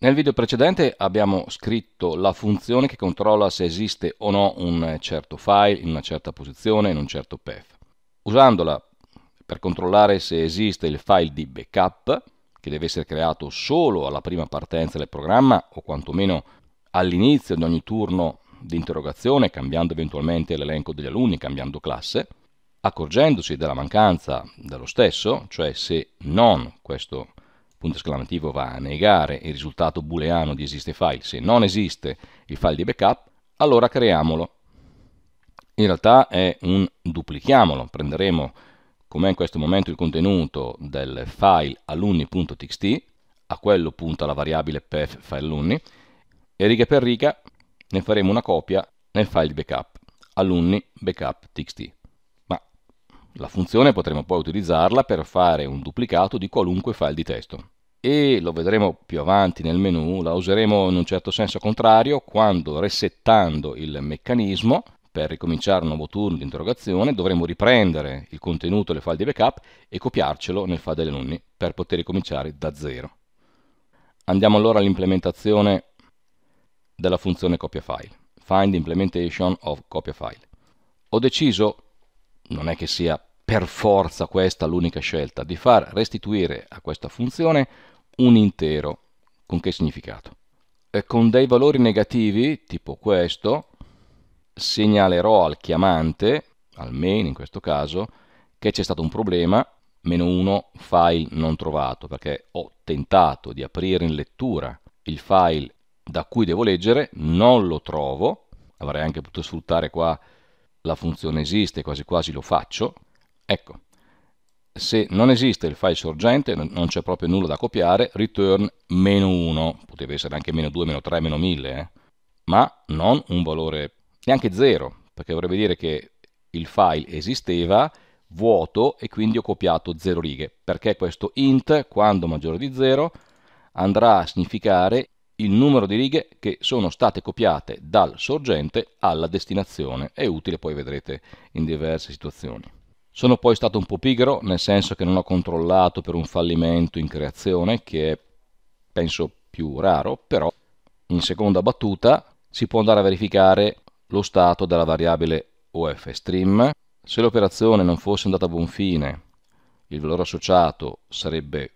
Nel video precedente abbiamo scritto la funzione che controlla se esiste o no un certo file in una certa posizione, in un certo path. Usandola per controllare se esiste il file di backup, che deve essere creato solo alla prima partenza del programma o quantomeno all'inizio di ogni turno di interrogazione, cambiando eventualmente l'elenco degli alunni, cambiando classe, accorgendosi della mancanza dello stesso, cioè se non questo file punto esclamativo va a negare il risultato booleano di esiste file. Se non esiste il file di backup, allora creiamolo. In realtà è un duplichiamolo, prenderemo com'è in questo momento il contenuto del file alunni.txt, a quello punta la variabile path file alunni, e riga per riga ne faremo una copia nel file di backup, alunni backup txt. La funzione potremo poi utilizzarla per fare un duplicato di qualunque file di testo e lo vedremo più avanti nel menu, la useremo in un certo senso contrario quando resettando il meccanismo per ricominciare un nuovo turno di interrogazione dovremo riprendere il contenuto delle file di backup e copiarcelo nel file delle nonni per poter ricominciare da zero. Andiamo allora all'implementazione della funzione copia file, find implementation of copia file. Ho deciso, non è che sia per forza questa l'unica scelta, di far restituire a questa funzione un intero, con che significato? E eh, con dei valori negativi, tipo questo, segnalerò al chiamante, al main in questo caso, che c'è stato un problema, meno uno file non trovato, perché ho tentato di aprire in lettura il file da cui devo leggere, non lo trovo, avrei anche potuto sfruttare qua la funzione esiste, quasi quasi lo faccio, Ecco, se non esiste il file sorgente, non c'è proprio nulla da copiare, return meno 1, poteva essere anche meno 2, meno 3, meno 1000, eh? ma non un valore neanche 0, perché vorrebbe dire che il file esisteva vuoto e quindi ho copiato 0 righe, perché questo int, quando maggiore di 0, andrà a significare il numero di righe che sono state copiate dal sorgente alla destinazione. È utile, poi vedrete, in diverse situazioni. Sono poi stato un po' pigro, nel senso che non ho controllato per un fallimento in creazione, che è, penso più raro, però in seconda battuta si può andare a verificare lo stato della variabile ofStream. Se l'operazione non fosse andata a buon fine, il valore associato sarebbe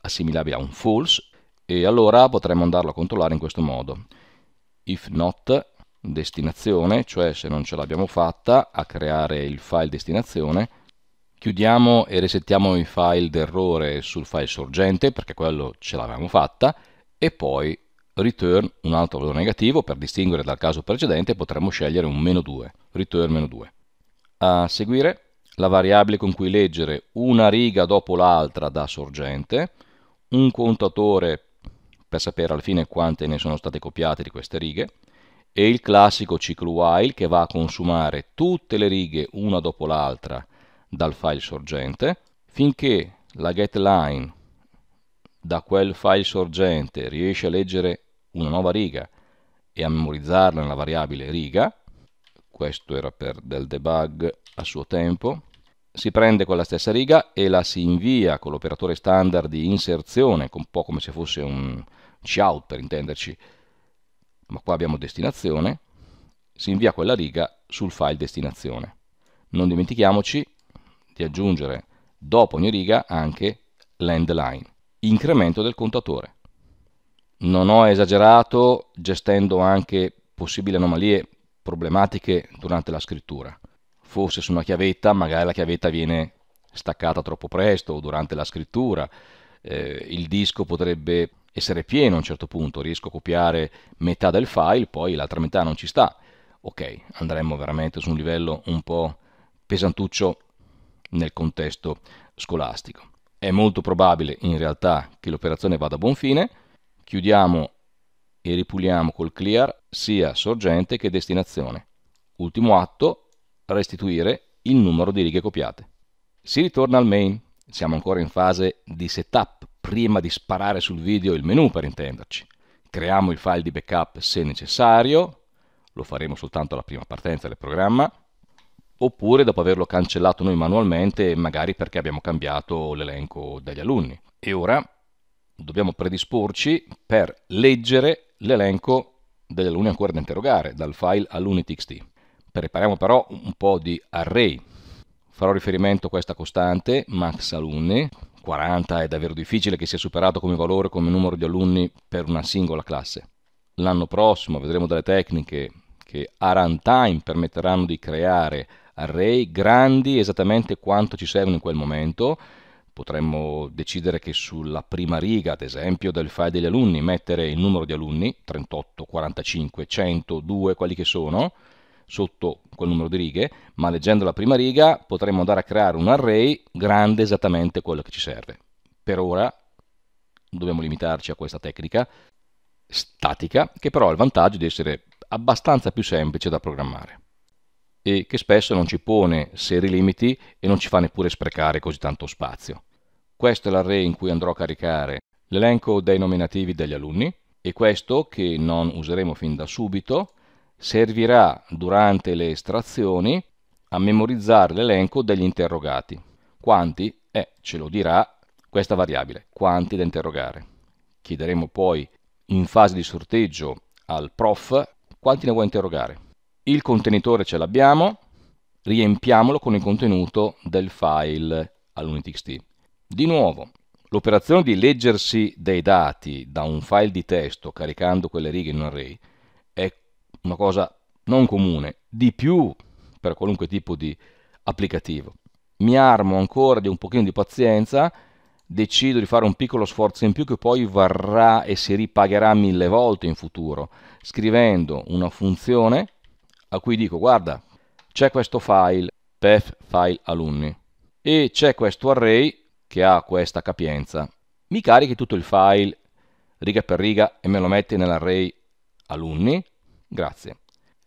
assimilabile a un false e allora potremmo andarlo a controllare in questo modo. If not destinazione, cioè se non ce l'abbiamo fatta a creare il file destinazione, Chiudiamo e resettiamo il file d'errore sul file sorgente, perché quello ce l'avevamo fatta, e poi return un altro valore negativo, per distinguere dal caso precedente potremmo scegliere un meno 2, return meno 2. A seguire la variabile con cui leggere una riga dopo l'altra da sorgente, un contatore per sapere alla fine quante ne sono state copiate di queste righe, e il classico ciclo while che va a consumare tutte le righe una dopo l'altra dal file sorgente, finché la getLine da quel file sorgente riesce a leggere una nuova riga e a memorizzarla nella variabile riga, questo era per del debug a suo tempo, si prende quella stessa riga e la si invia con l'operatore standard di inserzione, un po' come se fosse un shout per intenderci, ma qua abbiamo destinazione, si invia quella riga sul file destinazione. Non dimentichiamoci di aggiungere dopo ogni riga anche l'endline, incremento del contatore. Non ho esagerato gestendo anche possibili anomalie problematiche durante la scrittura. Forse su una chiavetta, magari la chiavetta viene staccata troppo presto o durante la scrittura, eh, il disco potrebbe essere pieno a un certo punto, riesco a copiare metà del file, poi l'altra metà non ci sta. Ok, andremmo veramente su un livello un po' pesantuccio nel contesto scolastico. È molto probabile in realtà che l'operazione vada a buon fine. Chiudiamo e ripuliamo col clear sia sorgente che destinazione. Ultimo atto, restituire il numero di righe copiate. Si ritorna al main, siamo ancora in fase di setup, prima di sparare sul video il menu per intenderci. Creiamo il file di backup se necessario, lo faremo soltanto alla prima partenza del programma, oppure dopo averlo cancellato noi manualmente, magari perché abbiamo cambiato l'elenco degli alunni. E ora dobbiamo predisporci per leggere l'elenco degli alunni ancora da interrogare dal file alunni.txt. Prepariamo però un po' di array. Farò riferimento a questa costante, max alunni, 40 è davvero difficile che sia superato come valore, come numero di alunni per una singola classe. L'anno prossimo vedremo delle tecniche che a runtime permetteranno di creare array grandi esattamente quanto ci servono in quel momento. Potremmo decidere che sulla prima riga, ad esempio, del file degli alunni, mettere il numero di alunni, 38, 45, 100, 2, quelli che sono, sotto quel numero di righe, ma leggendo la prima riga potremmo andare a creare un array grande esattamente quello che ci serve. Per ora dobbiamo limitarci a questa tecnica statica, che però ha il vantaggio di essere abbastanza più semplice da programmare e che spesso non ci pone seri limiti e non ci fa neppure sprecare così tanto spazio. Questo è l'array in cui andrò a caricare l'elenco dei nominativi degli alunni e questo, che non useremo fin da subito, servirà durante le estrazioni a memorizzare l'elenco degli interrogati. Quanti? Eh, ce lo dirà questa variabile, quanti da interrogare. Chiederemo poi in fase di sorteggio al prof quanti ne vuoi interrogare il contenitore ce l'abbiamo, riempiamolo con il contenuto del file all'unitxt. Di nuovo, l'operazione di leggersi dei dati da un file di testo caricando quelle righe in un array è una cosa non comune, di più per qualunque tipo di applicativo. Mi armo ancora di un pochino di pazienza, decido di fare un piccolo sforzo in più che poi varrà e si ripagherà mille volte in futuro, scrivendo una funzione a cui dico guarda c'è questo file pef file alunni e c'è questo array che ha questa capienza. Mi carichi tutto il file riga per riga e me lo metti nell'array alunni? Grazie.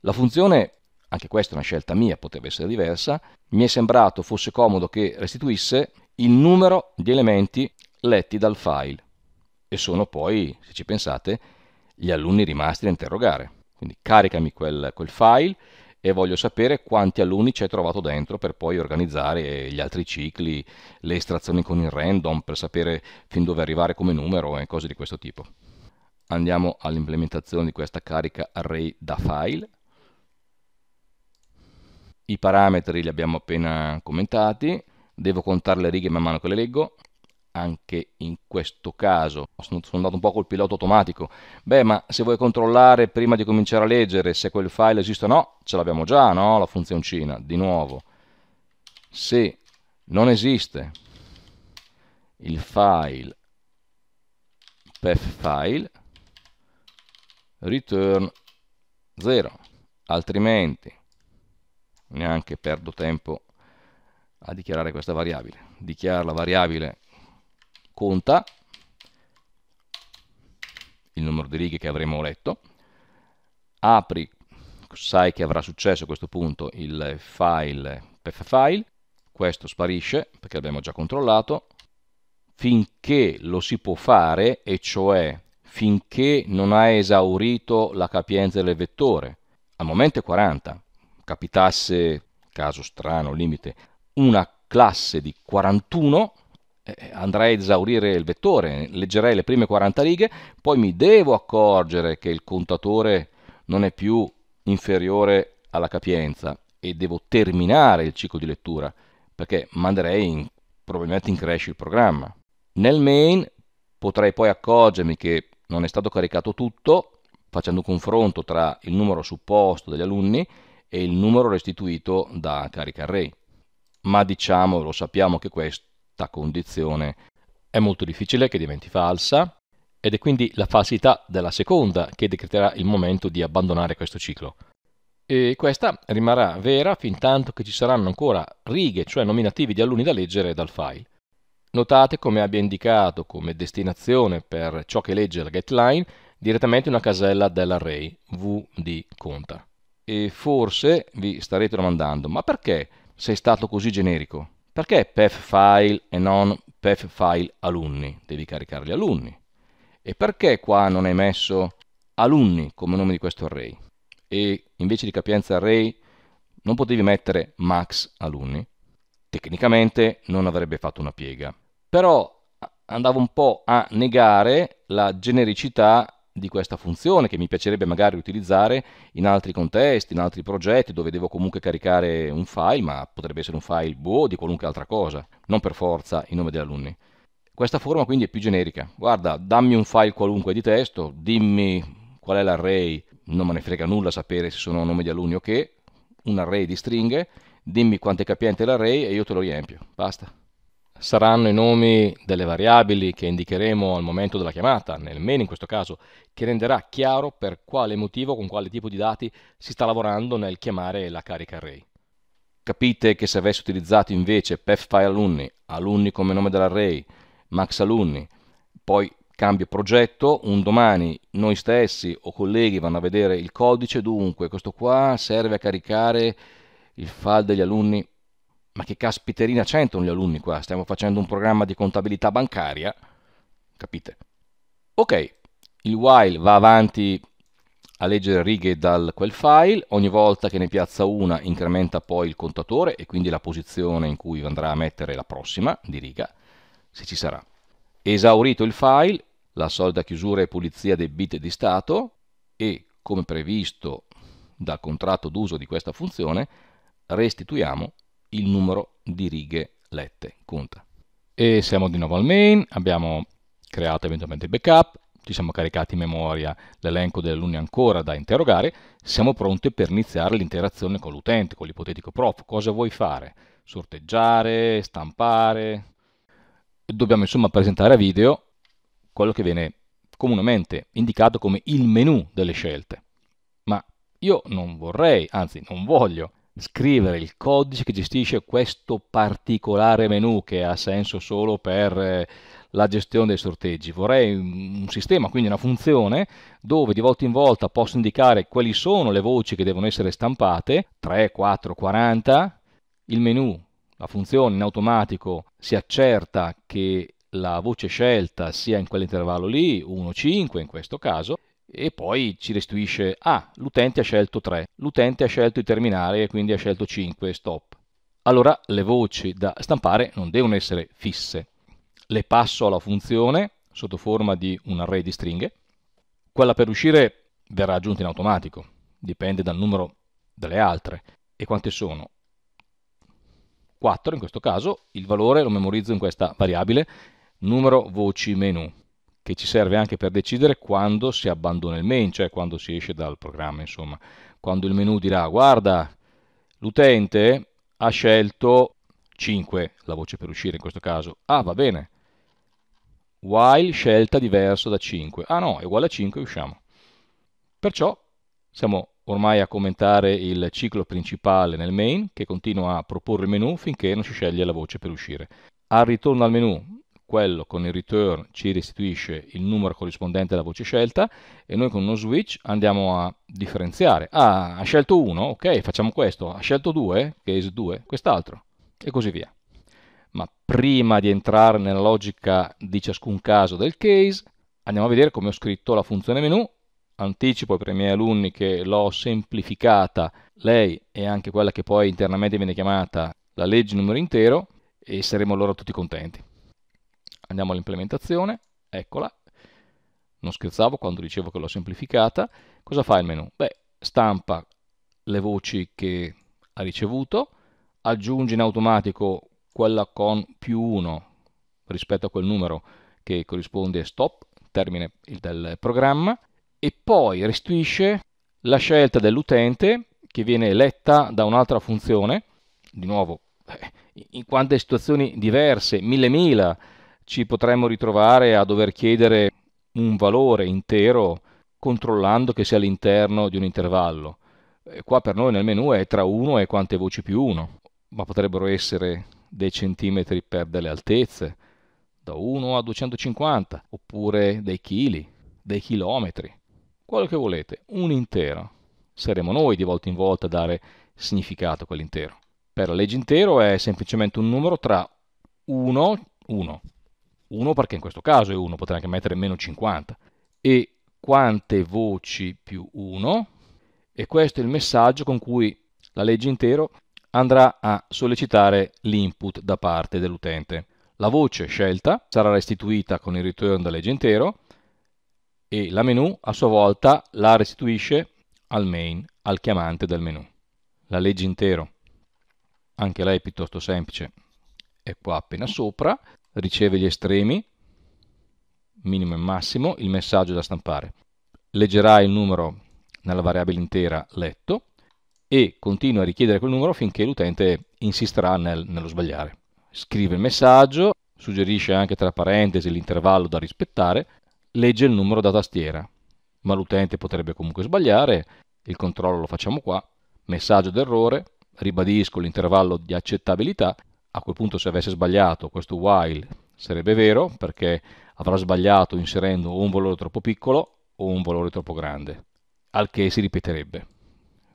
La funzione, anche questa è una scelta mia, poteva essere diversa, mi è sembrato fosse comodo che restituisse il numero di elementi letti dal file e sono poi, se ci pensate, gli alunni rimasti da interrogare. Quindi caricami quel, quel file e voglio sapere quanti alunni ci hai trovato dentro per poi organizzare gli altri cicli, le estrazioni con il random, per sapere fin dove arrivare come numero e cose di questo tipo. Andiamo all'implementazione di questa carica array da file. I parametri li abbiamo appena commentati, devo contare le righe man mano che le leggo, anche in questo caso. Sono andato un po' col pilota automatico. Beh, ma se vuoi controllare prima di cominciare a leggere se quel file esiste o no, ce l'abbiamo già, no? La funzioncina, di nuovo. Se non esiste il file pef file return 0, altrimenti neanche perdo tempo a dichiarare questa variabile. Dichiaro la variabile conta il numero di righe che avremo letto, apri, sai che avrà successo a questo punto il file pf file, questo sparisce perché l'abbiamo già controllato, finché lo si può fare, e cioè finché non ha esaurito la capienza del vettore, al momento è 40, capitasse, caso strano, limite, una classe di 41, eh, eh, andrei a esaurire il vettore, leggerei le prime 40 righe, poi mi devo accorgere che il contatore non è più inferiore alla capienza e devo terminare il ciclo di lettura perché manderei in, probabilmente in crash il programma. Nel main potrei poi accorgermi che non è stato caricato tutto facendo un confronto tra il numero supposto degli alunni e il numero restituito da carica array. Ma diciamo, lo sappiamo che questo detta condizione. È molto difficile che diventi falsa ed è quindi la falsità della seconda che decreterà il momento di abbandonare questo ciclo. E questa rimarrà vera fin tanto che ci saranno ancora righe, cioè nominativi di alunni da leggere dal file. Notate come abbia indicato come destinazione per ciò che legge la getLine direttamente una casella dell'array vd conta. E forse vi starete domandando, ma perché sei stato così generico? Perché PEF file e non PEF file alunni? Devi caricare gli alunni. E perché qua non hai messo alunni come nome di questo array? E invece di capienza array non potevi mettere max alunni? Tecnicamente non avrebbe fatto una piega. Però andavo un po' a negare la genericità di questa funzione che mi piacerebbe magari utilizzare in altri contesti, in altri progetti dove devo comunque caricare un file, ma potrebbe essere un file boh di qualunque altra cosa, non per forza in nome degli alunni. Questa forma quindi è più generica. Guarda, dammi un file qualunque di testo, dimmi qual è l'array, non me ne frega nulla sapere se sono nome di alunni o che, un array di stringhe, dimmi quanto è capiente l'array e io te lo riempio. Basta saranno i nomi delle variabili che indicheremo al momento della chiamata, nel menu in questo caso, che renderà chiaro per quale motivo, con quale tipo di dati si sta lavorando nel chiamare la carica array. Capite che se avessi utilizzato invece pathfile alunni, alunni come nome dell'array, max alunni, poi cambio progetto, un domani noi stessi o colleghi vanno a vedere il codice, dunque questo qua serve a caricare il file degli alunni ma che caspiterina c'entrano gli alunni qua? Stiamo facendo un programma di contabilità bancaria, capite? Ok, il while va avanti a leggere righe da quel file, ogni volta che ne piazza una incrementa poi il contatore e quindi la posizione in cui andrà a mettere la prossima di riga, se ci sarà. Esaurito il file, la solida chiusura e pulizia dei bit di stato e, come previsto dal contratto d'uso di questa funzione, restituiamo il numero di righe lette conta. E siamo di nuovo al main, abbiamo creato eventualmente il backup, ci siamo caricati in memoria l'elenco delle alunni ancora da interrogare, siamo pronti per iniziare l'interazione con l'utente, con l'ipotetico prof. Cosa vuoi fare? Sorteggiare, stampare? Dobbiamo insomma presentare a video quello che viene comunemente indicato come il menu delle scelte. Ma io non vorrei, anzi non voglio, scrivere il codice che gestisce questo particolare menu che ha senso solo per eh, la gestione dei sorteggi. Vorrei un sistema, quindi una funzione, dove di volta in volta posso indicare quali sono le voci che devono essere stampate, 3, 4, 40, il menu, la funzione in automatico si accerta che la voce scelta sia in quell'intervallo lì, 1, 5 in questo caso, e poi ci restituisce, ah, l'utente ha scelto 3, l'utente ha scelto il terminale e quindi ha scelto 5, stop. Allora le voci da stampare non devono essere fisse. Le passo alla funzione sotto forma di un array di stringhe. Quella per uscire verrà aggiunta in automatico, dipende dal numero delle altre. E quante sono? 4 in questo caso, il valore lo memorizzo in questa variabile numero voci menu che ci serve anche per decidere quando si abbandona il main, cioè quando si esce dal programma, insomma, quando il menu dirà guarda, l'utente ha scelto 5, la voce per uscire in questo caso, ah va bene, while scelta diverso da 5, ah no, è uguale a 5 usciamo. Perciò siamo ormai a commentare il ciclo principale nel main che continua a proporre il menu finché non si sceglie la voce per uscire. Al ritorno al menu quello con il return ci restituisce il numero corrispondente alla voce scelta e noi con uno switch andiamo a differenziare. Ah, ha scelto 1, ok, facciamo questo, ha scelto 2, case 2, quest'altro e così via. Ma prima di entrare nella logica di ciascun caso del case, andiamo a vedere come ho scritto la funzione menu. Anticipo per i miei alunni che l'ho semplificata, lei è anche quella che poi internamente viene chiamata la legge numero intero e saremo allora tutti contenti. Andiamo all'implementazione, eccola. Non scherzavo quando dicevo che l'ho semplificata. Cosa fa il menu? Beh, stampa le voci che ha ricevuto, aggiunge in automatico quella con più 1 rispetto a quel numero che corrisponde a stop, termine del programma, e poi restituisce la scelta dell'utente che viene letta da un'altra funzione, di nuovo eh, in quante situazioni diverse, mille mila, ci potremmo ritrovare a dover chiedere un valore intero controllando che sia all'interno di un intervallo. E eh, qua per noi nel menu è tra 1 e quante voci più 1, ma potrebbero essere dei centimetri per delle altezze, da 1 a 250, oppure dei chili, dei chilometri, quello che volete, un intero. Saremo noi di volta in volta a dare significato a quell'intero. Per la legge intero è semplicemente un numero tra 1, 1 1 perché in questo caso è 1, potrei anche mettere meno 50. E quante voci più 1? E questo è il messaggio con cui la legge intero andrà a sollecitare l'input da parte dell'utente. La voce scelta sarà restituita con il return da legge intero e la menu a sua volta la restituisce al main, al chiamante del menu. La legge intero, anche lei è piuttosto semplice, è qua appena sopra riceve gli estremi, minimo e massimo, il messaggio da stampare. Leggerà il numero nella variabile intera letto e continua a richiedere quel numero finché l'utente insisterà nel, nello sbagliare. Scrive il messaggio, suggerisce anche tra parentesi l'intervallo da rispettare, legge il numero da tastiera, ma l'utente potrebbe comunque sbagliare, il controllo lo facciamo qua, messaggio d'errore, ribadisco l'intervallo di accettabilità a quel punto se avesse sbagliato questo while sarebbe vero perché avrà sbagliato inserendo o un valore troppo piccolo o un valore troppo grande, al che si ripeterebbe,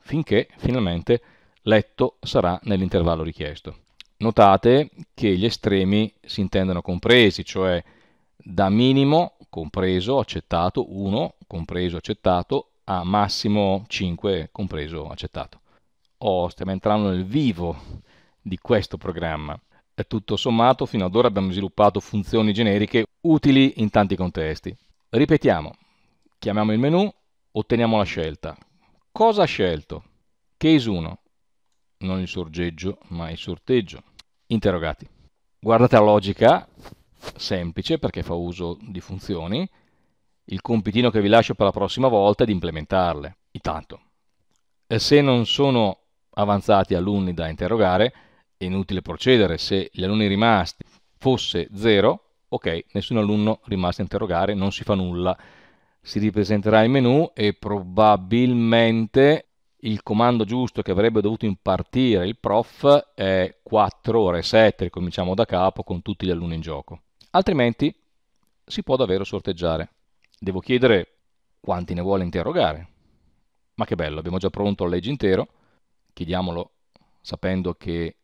finché finalmente letto sarà nell'intervallo richiesto. Notate che gli estremi si intendono compresi, cioè da minimo compreso accettato 1 compreso accettato a massimo 5 compreso accettato. Oh, stiamo entrando nel vivo di questo programma. Tutto sommato, fino ad ora abbiamo sviluppato funzioni generiche utili in tanti contesti. Ripetiamo, chiamiamo il menu, otteniamo la scelta. Cosa ha scelto? Case 1, non il sorgeggio, ma il sorteggio. Interrogati. Guardate la logica, semplice perché fa uso di funzioni. Il compitino che vi lascio per la prossima volta è di implementarle. Intanto, se non sono avanzati alunni da interrogare, è inutile procedere, se gli alunni rimasti fosse zero, ok, nessun alunno rimasto a interrogare, non si fa nulla. Si ripresenterà il menu e probabilmente il comando giusto che avrebbe dovuto impartire il prof è 4 ore 7, ricominciamo da capo con tutti gli alunni in gioco. Altrimenti si può davvero sorteggiare. Devo chiedere quanti ne vuole interrogare. Ma che bello, abbiamo già pronto il legge intero, chiediamolo sapendo che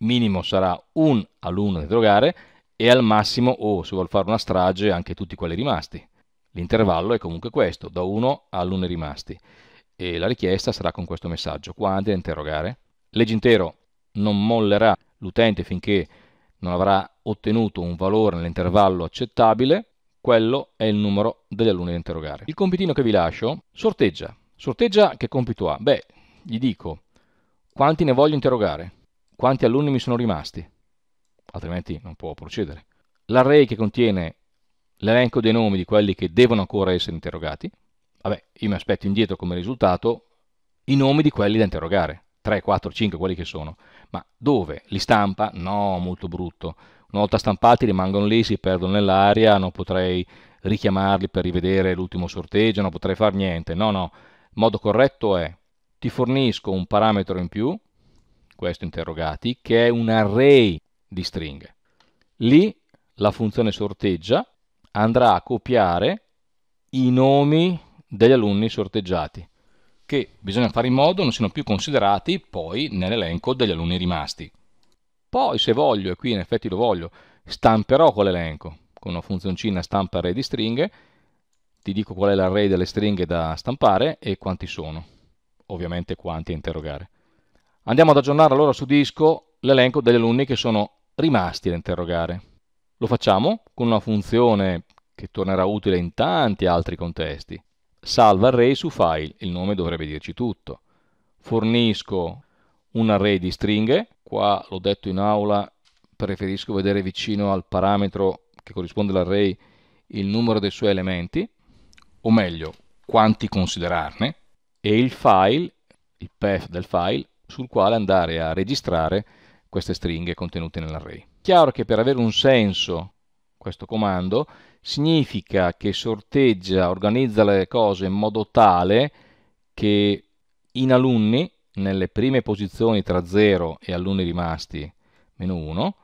minimo sarà un alunno da gare e al massimo, o oh, se vuol fare una strage, anche tutti quelli rimasti. L'intervallo è comunque questo, da uno a alunni rimasti. E la richiesta sarà con questo messaggio, quanti da interrogare? Legge intero non mollerà l'utente finché non avrà ottenuto un valore nell'intervallo accettabile, quello è il numero degli alunni da interrogare. Il compitino che vi lascio, sorteggia. Sorteggia che compito ha? Beh, gli dico quanti ne voglio interrogare quanti alunni mi sono rimasti, altrimenti non può procedere. L'array che contiene l'elenco dei nomi di quelli che devono ancora essere interrogati, vabbè, io mi aspetto indietro come risultato i nomi di quelli da interrogare, 3, 4, 5, quelli che sono, ma dove? Li stampa? No, molto brutto. Una volta stampati rimangono lì, si perdono nell'aria, non potrei richiamarli per rivedere l'ultimo sorteggio, non potrei fare niente. No, no, il modo corretto è ti fornisco un parametro in più questo interrogati, che è un array di stringhe. Lì la funzione sorteggia andrà a copiare i nomi degli alunni sorteggiati, che bisogna fare in modo non siano più considerati poi nell'elenco degli alunni rimasti. Poi se voglio, e qui in effetti lo voglio, stamperò quell'elenco con una funzioncina stampa array di stringhe, ti dico qual è l'array delle stringhe da stampare e quanti sono, ovviamente quanti a interrogare. Andiamo ad aggiornare allora su disco l'elenco degli alunni che sono rimasti da interrogare. Lo facciamo con una funzione che tornerà utile in tanti altri contesti. Salva array su file, il nome dovrebbe dirci tutto. Fornisco un array di stringhe, qua l'ho detto in aula, preferisco vedere vicino al parametro che corrisponde all'array il numero dei suoi elementi, o meglio, quanti considerarne, e il file, il path del file, sul quale andare a registrare queste stringhe contenute nell'array. Chiaro che per avere un senso questo comando significa che sorteggia, organizza le cose in modo tale che in alunni, nelle prime posizioni tra 0 e alunni rimasti meno 1,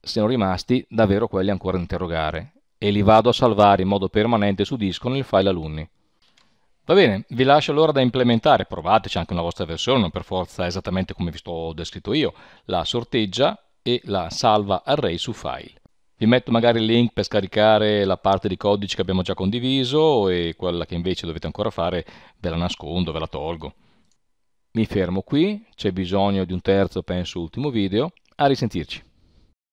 siano rimasti davvero quelli ancora da interrogare e li vado a salvare in modo permanente su disco nel file alunni. Va bene, vi lascio allora da implementare, provateci anche una vostra versione, non per forza esattamente come vi sto descritto io, la sorteggia e la salva array su file. Vi metto magari il link per scaricare la parte di codice che abbiamo già condiviso e quella che invece dovete ancora fare ve la nascondo, ve la tolgo. Mi fermo qui, c'è bisogno di un terzo penso ultimo video, a risentirci.